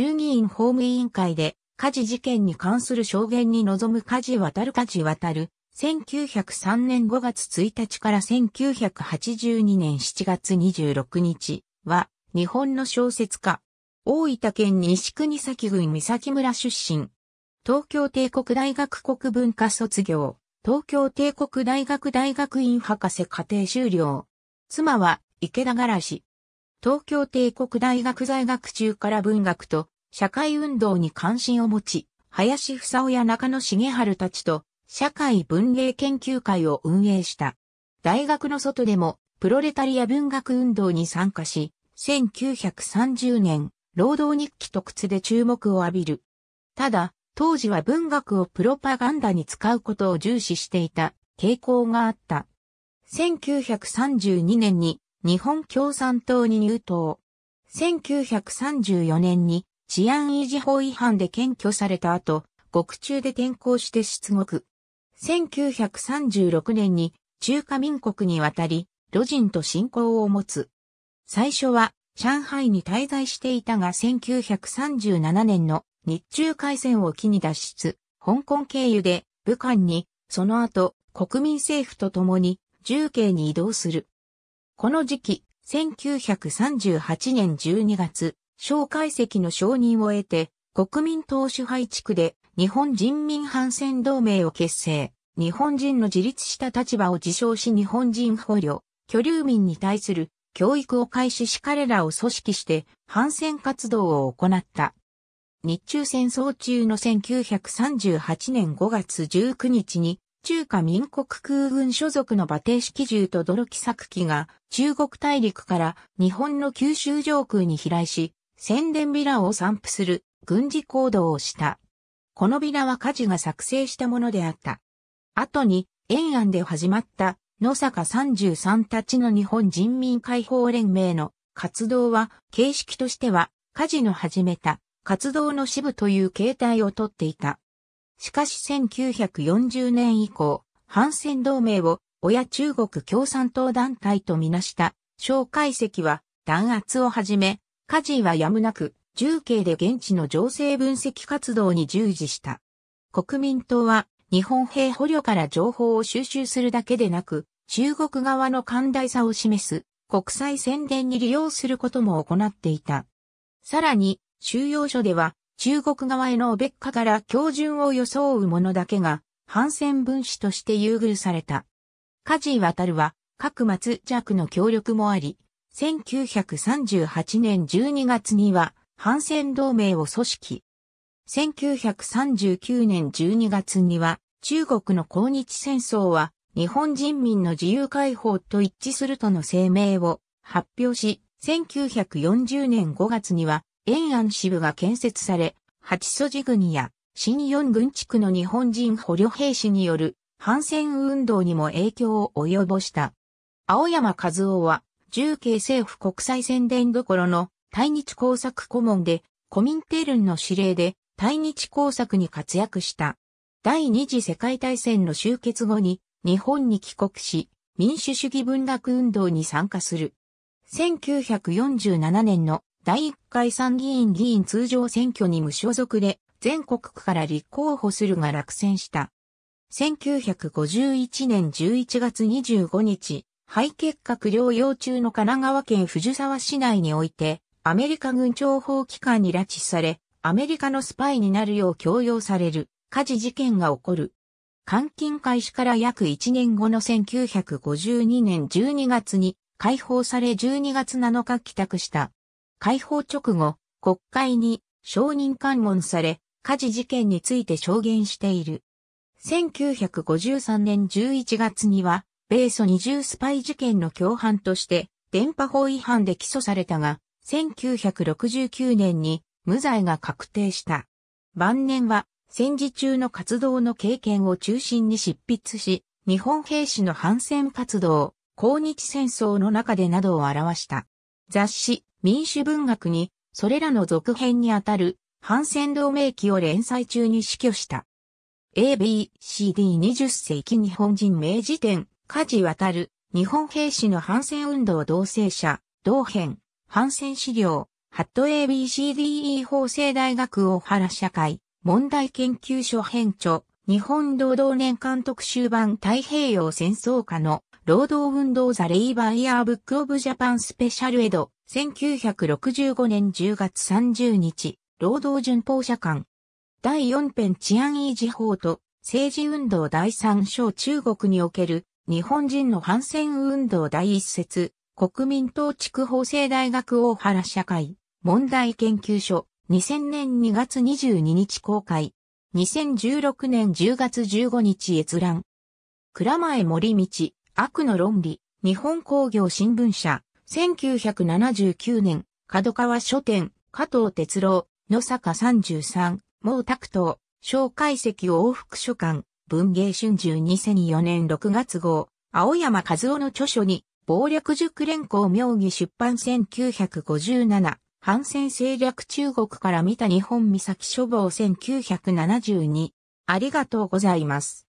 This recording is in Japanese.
衆議院法務委員会で火事事件に関する証言に臨む火事渡る火事渡る、1903年5月1日から1982年7月26日は日本の小説家。大分県西国崎郡三崎村出身。東京帝国大学国文化卒業。東京帝国大学大学院博士課程修了。妻は池田柄氏。東京帝国大学在学中から文学と社会運動に関心を持ち、林房夫や中野茂春たちと社会文芸研究会を運営した。大学の外でもプロレタリア文学運動に参加し、1930年、労働日記特筆で注目を浴びる。ただ、当時は文学をプロパガンダに使うことを重視していた傾向があった。1932年に日本共産党に入党。1934年に治安維持法違反で検挙された後、獄中で転校して出国。1936年に中華民国に渡り、路人と信仰を持つ。最初は上海に滞在していたが1937年の日中海戦を機に脱出、香港経由で武漢に、その後国民政府と共に重慶に移動する。この時期、1938年12月、小介析の承認を得て、国民党支配地区で日本人民反戦同盟を結成。日本人の自立した立場を自称し日本人捕虜、居留民に対する教育を開始し彼らを組織して反戦活動を行った。日中戦争中の1938年5月19日に中華民国空軍所属の馬蹄式銃と泥木作機が中国大陸から日本の九州上空に飛来し、宣伝ビラを散布する軍事行動をした。このビラは火事が作成したものであった。後に延安で始まった野坂33たちの日本人民解放連盟の活動は形式としては火事の始めた活動の支部という形態をとっていた。しかし1940年以降、反戦同盟を親中国共産党団体とみなした、蒋介石は弾圧をはじめ、家事はやむなく、重慶で現地の情勢分析活動に従事した。国民党は日本兵捕虜から情報を収集するだけでなく、中国側の寛大さを示す国際宣伝に利用することも行っていた。さらに収容所では中国側への別ッから標準を装う者だけが、反戦分子として優遇された。カジー・ワタルは、各松弱の協力もあり、1938年12月には、反戦同盟を組織。1939年12月には、中国の抗日戦争は、日本人民の自由解放と一致するとの声明を発表し、1940年5月には、延安支部が建設され、八寺軍や新四軍地区の日本人捕虜兵士による反戦運動にも影響を及ぼした。青山和夫は、重慶政府国際宣伝どころの対日工作顧問で、コミンテルンの指令で対日工作に活躍した。第二次世界大戦の終結後に日本に帰国し、民主主義文学運動に参加する。1947年の第1回参議院議員通常選挙に無所属で全国区から立候補するが落選した。1951年11月25日、肺結核療養中の神奈川県藤沢市内において、アメリカ軍諜報機関に拉致され、アメリカのスパイになるよう強要される、火事事件が起こる。監禁開始から約1年後の1952年12月に解放され12月7日帰宅した。解放直後、国会に承認喚問され、火事事件について証言している。1953年11月には、米ソ二重スパイ事件の共犯として、電波法違反で起訴されたが、1969年に無罪が確定した。晩年は戦時中の活動の経験を中心に執筆し、日本兵士の反戦活動、抗日戦争の中でなどを表した。雑誌、民主文学に、それらの続編にあたる、反戦同盟記を連載中に死去した。ABCD20 世紀日本人名辞典、梶渡る、日本兵士の反戦運動同性者、同編、反戦資料、ハット ABCDE 法政大学大原社会、問題研究所編著、日本労働年間特集版太平洋戦争下の労働運動ザ・レイバーイヤーブックオブジャパンスペシャルエド1965年10月30日、労働順法社官。第4編治安維持法と政治運動第3章中国における日本人の反戦運動第1節国民党区法政大学大原社会問題研究所2000年2月22日公開2016年10月15日閲覧蔵前森道悪の論理日本工業新聞社1979年、角川書店、加藤哲郎、野坂33、毛沢東、小解析往復書館、文芸春秋2004年6月号、青山和夫の著書に、暴略塾連行妙義出版1957、反戦政略中国から見た日本岬書房1972。ありがとうございます。